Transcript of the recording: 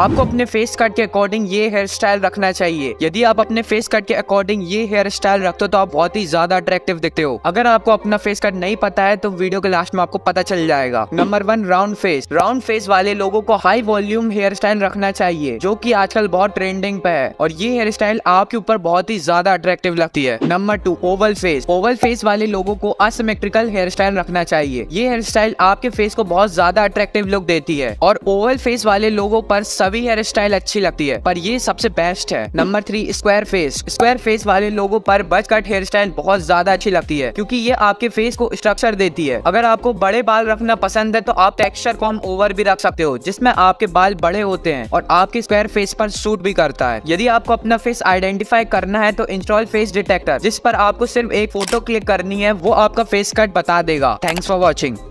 आपको अपने face cut के अकॉर्डिंग ये हेयर स्टाइल रखना चाहिए यदि आप अपने फेस कट के अकॉर्डिंग ये हेयर स्टाइल रखते हो तो आप बहुत ही ज्यादा अट्रैक्टिव दिखते हो अगर आपको अपना फेस कट नहीं पता है तो वीडियो के लास्ट में आपको पता चल जाएगा number one round face round face वाले लोगों को हाई वॉल्यूम हेयर स्टाइल रखना चाहिए जो की आजकल बहुत ट्रेंडिंग पे है और ये हेयर स्टाइल आपके ऊपर बहुत ही ज्यादा अट्रैक्टिव लगती है number two oval face oval face वाले लोगों को असमेट्रिकल हेयर स्टाइल रखना चाहिए ये हेयर स्टाइल आपके फेस को बहुत ज्यादा अट्रैक्टिव लुक देती है और ओवल फेस वाले लोगों पर सभी हेयर स्टाइल अच्छी लगती है पर ये सबसे बेस्ट है number three square face square face वाले लोगों पर बच कट हेयर स्टाइल बहुत ज्यादा अच्छी लगती है क्योंकि ये आपके फेस को स्ट्रक्चर देती है अगर आपको बड़े बाल रखना पसंद है तो आप टेक्सचर को हम ओवर भी रख सकते हो जिसमें आपके बाल बड़े होते हैं और आपके स्क्वायर फेस पर सूट भी करता है यदि आपको अपना फेस आइडेंटिफाई करना है तो इंस्टॉल फेस डिटेक्टर जिस पर आपको सिर्फ एक फोटो क्लिक करनी है वो आपका फेस कट बता देगा थैंक्स फॉर वॉचिंग